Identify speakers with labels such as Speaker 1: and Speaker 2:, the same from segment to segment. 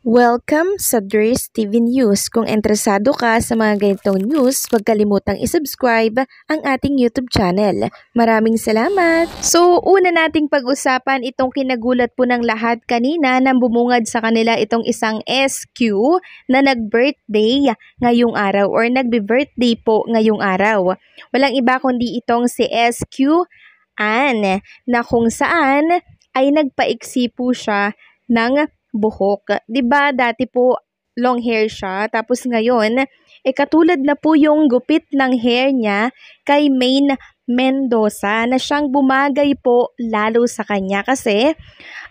Speaker 1: Welcome sa Dres TV News. Kung interesado ka sa mga ganitong news, huwag kalimutang isubscribe ang ating YouTube channel. Maraming salamat! So, una nating pag-usapan itong kinagulat po ng lahat kanina nang bumungad sa kanila itong isang SQ na nag-birthday ngayong araw or nagbe-birthday po ngayong araw. Walang iba kundi itong si SQ Ann na kung saan ay nagpaiksi po siya ng buhok. 'Di ba dati po long hair siya, tapos ngayon, eh katulad na po yung gupit ng hair niya kay Main Mendoza na siyang bumagay po lalo sa kanya kasi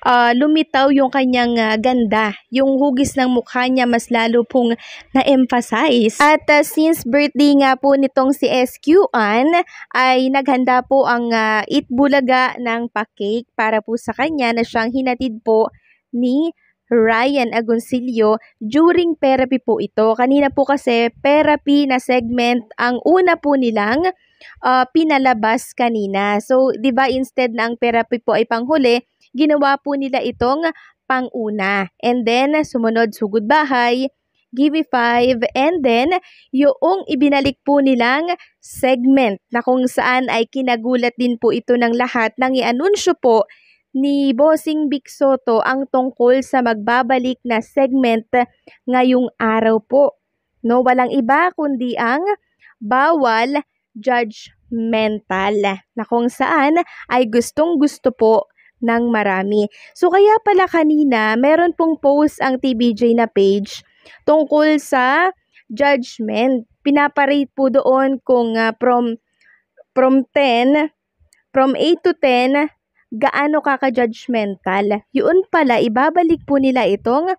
Speaker 1: uh, lumitaw yung kanyang uh, ganda. Yung hugis ng mukha niya mas lalo pong na-emphasize. At uh, since birthday nga po nitong si SQ Ann ay naghanda po ang uh, itbulaga ng pa-cake para po sa kanya na siyang hinatid po ni Ryan Agoncillo during therapy po ito. Kanina po kasi therapy na segment ang una po nilang uh, pinalabas kanina. So, 'di ba instead na ang therapy po ay panghuli, ginawa po nila itong panguna. And then sumunod sugod bahay, give me five, and then yung ibinalik po nilang segment na kung saan ay kinagulat din po ito ng lahat nang i-anunsyo po ni Bossing Big Soto ang tungkol sa magbabalik na segment ngayong araw po. No, walang iba kundi ang bawal judgmental na kung saan ay gustong gusto po ng marami. So kaya pala kanina meron pong post ang TBJ na page tungkol sa judgment. Pinaparate po doon kung uh, from from 10 from 8 to 10 gaano ka ka-judgmental. Yun pala, ibabalik po nila itong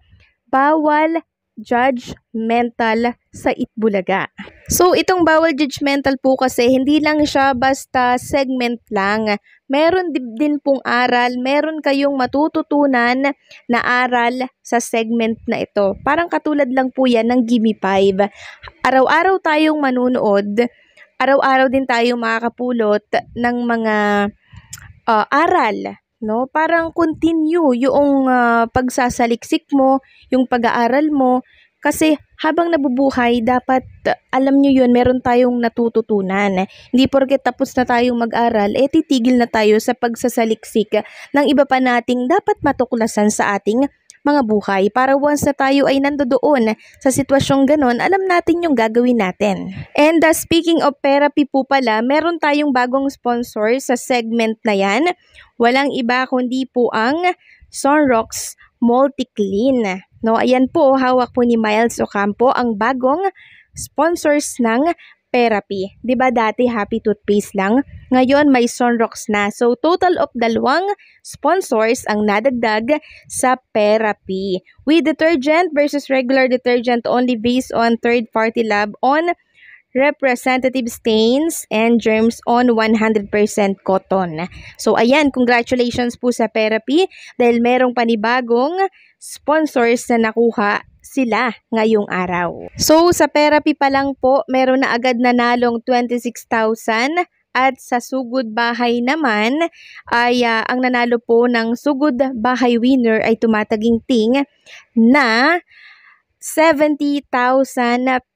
Speaker 1: bawal judgmental sa Itbulaga. So, itong bawal judgmental po kasi hindi lang siya basta segment lang. Meron din pong aral, meron kayong matututunan na aral sa segment na ito. Parang katulad lang po yan ng Gimme 5. Araw-araw tayong manunood, araw-araw din tayong makakapulot ng mga uh, aral, no? Parang continue yung uh, pagsasaliksik mo, yung pag-aaral mo kasi habang nabubuhay dapat uh, alam niyo yun, meron tayong natututunan. Hindi porke tapos na tayong mag-aral, eh titigil na tayo sa pagsasaliksik ng iba pa nating dapat matuklasan sa ating mga buhay para once na tayo ay nandoon sa sitwasyong ganon, alam natin yung gagawin natin. And uh, speaking of therapy po pala, meron tayong bagong sponsor sa segment na yan. Walang iba kundi po ang Sunrocks Multi-Clean. No, ayan po, hawak po ni Miles Ocampo ang bagong sponsors ng therapy. 'Di ba dati happy toothpaste lang? Ngayon may Sunrox na. So total of dalawang sponsors ang nadagdag sa therapy. With detergent versus regular detergent only based on third party lab on representative stains and germs on 100% cotton. So ayan, congratulations po sa Perapi dahil merong panibagong sponsors na nakuha sila ngayong araw. So sa Perapi pa lang po, meron na agad nanalong 26,000 at sa Sugod Bahay naman ay uh, ang nanalo po ng Sugod Bahay winner ay tumataging ting na 70,000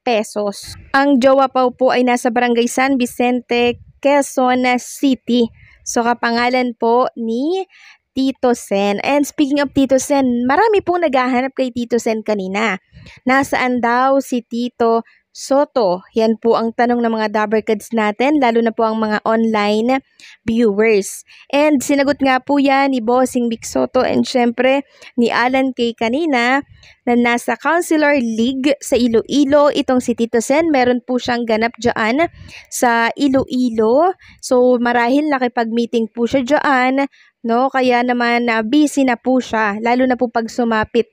Speaker 1: pesos. Ang jowa pa po ay nasa Barangay San Vicente, Quezon City. So kapangalan po ni Tito Sen. And speaking of Tito Sen, marami pong naghahanap kay Tito Sen kanina. Nasaan daw si Tito Soto? Yan po ang tanong ng mga Dabber Kids natin, lalo na po ang mga online viewers. And sinagot nga po yan ni Bossing Big Soto and syempre ni Alan K. kanina na nasa Councilor League sa Iloilo. Itong si Tito Sen, meron po siyang ganap dyan sa Iloilo. So marahil nakipag-meeting po siya dyan no? Kaya naman uh, busy na po siya, lalo na po pag sumapit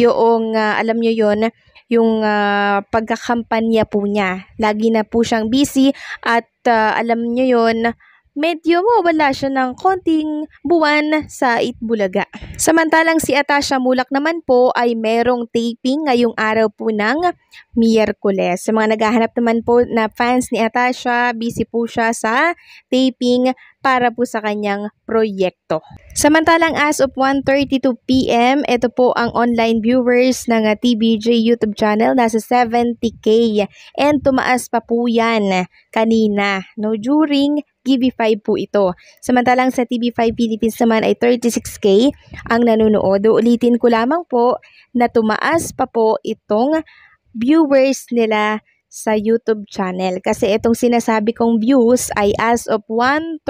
Speaker 1: yung, uh, alam nyo yon yung uh, pagkakampanya po niya. Lagi na po siyang busy at uh, alam niyo yon medyo mawawala siya ng konting buwan sa Itbulaga. Samantalang si Atasha Mulak naman po ay merong taping ngayong araw po ng Miyerkules. Sa mga naghahanap naman po na fans ni Atasha, busy po siya sa taping para po sa kanyang proyekto. Samantalang as of 1.32pm, ito po ang online viewers ng TBJ YouTube channel, nasa 70k. And tumaas pa po yan kanina, no, during TV5 po ito. Samantalang sa TV5 Philippines naman ay 36K ang nanonood. Uulitin ko lamang po na tumaas pa po itong viewers nila sa YouTube channel. Kasi itong sinasabi kong views ay as of 1.32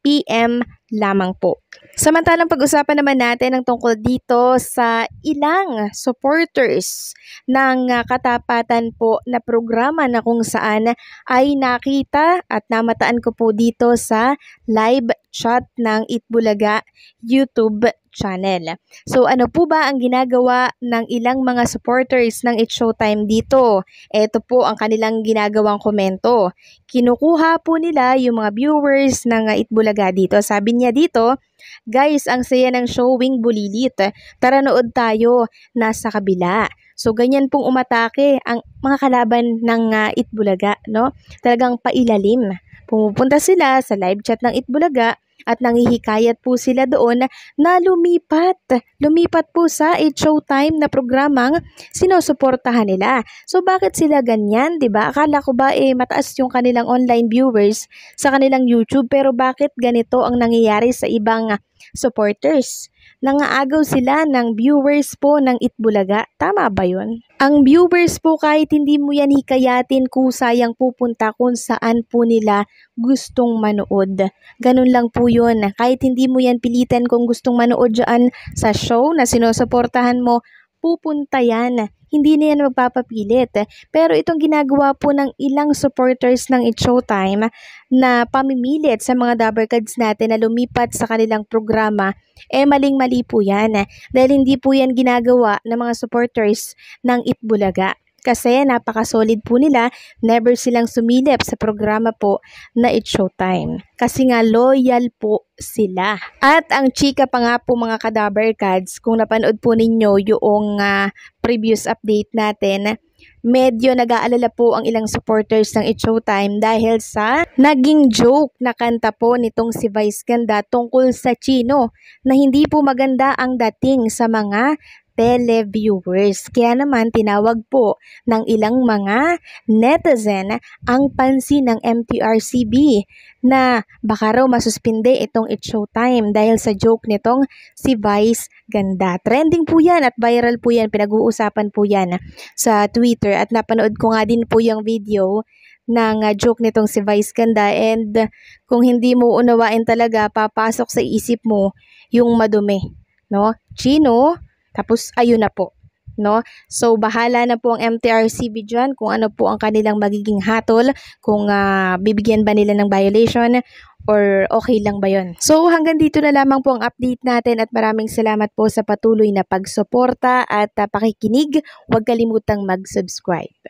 Speaker 1: p.m. lamang po. Samantalang pag-usapan naman natin ang tungkol dito sa ilang supporters ng ah, katapatan po na programa na kung saan ay nakita at namataan ko po dito sa live chat ng Itbulaga YouTube channel. So ano po ba ang ginagawa ng ilang mga supporters ng It's Showtime dito? Ito po ang kanilang ginagawang komento. Kinukuha po nila yung mga viewers ng uh, It Bulaga dito. Sabi niya dito, Guys, ang saya ng showing bulilit. Tara nood tayo, nasa kabila. So ganyan pong umatake ang mga kalaban ng uh, Bulaga. no? Talagang pailalim. Pumupunta sila sa live chat ng It Bulaga at nangihikayat po sila doon na lumipat. Lumipat po sa It Showtime na programang sinusuportahan nila. So bakit sila ganyan, 'di ba? Akala ko ba eh mataas yung kanilang online viewers sa kanilang YouTube pero bakit ganito ang nangyayari sa ibang supporters? nangaagaw sila ng viewers po ng Itbulaga. Tama ba yun? Ang viewers po kahit hindi mo yan hikayatin kusayang pupunta kung saan po nila gustong manood. Ganun lang po yun. Kahit hindi mo yan pilitan kung gustong manood dyan sa show na sinusuportahan mo, pupunta yan hindi na yan magpapapilit. Pero itong ginagawa po ng ilang supporters ng It Showtime na pamimilit sa mga Dabarkads natin na lumipat sa kanilang programa, eh maling-mali po yan. Dahil hindi po yan ginagawa ng mga supporters ng Itbulaga kasi napaka-solid po nila, never silang sumilip sa programa po na It's Showtime. Kasi nga loyal po sila. At ang chika pa nga po mga kadaber cards, kung napanood po ninyo yung uh, previous update natin, medyo nag-aalala po ang ilang supporters ng It's Showtime dahil sa naging joke na kanta po nitong si Vice Ganda tungkol sa Chino na hindi po maganda ang dating sa mga televiewers. Kaya naman tinawag po ng ilang mga netizen ang pansin ng MTRCB na baka raw masuspinde itong It Showtime dahil sa joke nitong si Vice Ganda. Trending po yan at viral po yan. Pinag-uusapan po yan sa Twitter at napanood ko nga din po yung video ng uh, joke nitong si Vice Ganda and kung hindi mo unawain talaga, papasok sa isip mo yung madumi. No? Chino, tapos, ayun na po. No? So, bahala na po ang MTRCB dyan kung ano po ang kanilang magiging hatol, kung uh, bibigyan ba nila ng violation or okay lang ba yon? So hanggang dito na lamang po ang update natin at maraming salamat po sa patuloy na pagsuporta at uh, pakikinig. Huwag kalimutang mag-subscribe.